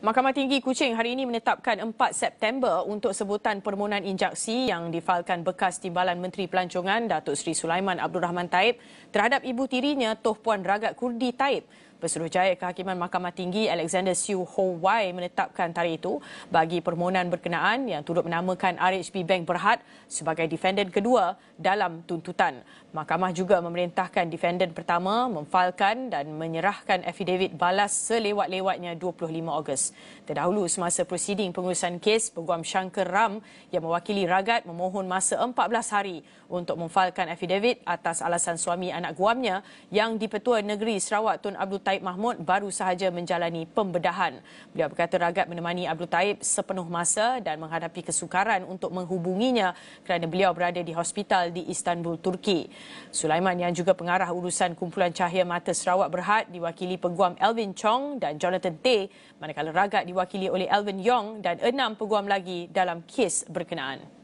Mahkamah Tinggi Kuching hari ini menetapkan 4 September untuk sebutan permohonan injaksi yang difailkan bekas timbalan Menteri Pelancongan Datuk Seri Sulaiman Abdul Rahman Taib terhadap ibu tirinya Toh Puan Ragat Kurdi Taib Pesuruhjaya Kehakiman Mahkamah Tinggi Alexander Siu Ho Wai menetapkan tarikh itu bagi permohonan berkenaan yang turut menamakan RHB Bank Berhad sebagai defendant kedua dalam tuntutan. Mahkamah juga memerintahkan defendant pertama memfailkan dan menyerahkan affidavit balas selewat-lewatnya 25 Ogos. Terdahulu semasa prosiding pengurusan kes Peguam Shankar Ram yang mewakili Ragat memohon masa 14 hari untuk memfailkan affidavit atas alasan suami anak guamnya yang di dipetua negeri Sarawak Tun Abdul Tan Taib Mahmud baru sahaja menjalani pembedahan. Beliau berkata ragat menemani Abdul Taib sepenuh masa dan menghadapi kesukaran untuk menghubunginya kerana beliau berada di hospital di Istanbul, Turki. Sulaiman yang juga pengarah urusan kumpulan cahaya mata Sarawak Berhad diwakili peguam Elvin Chong dan Jonathan Tay manakala ragat diwakili oleh Elvin Yong dan enam peguam lagi dalam kes berkenaan.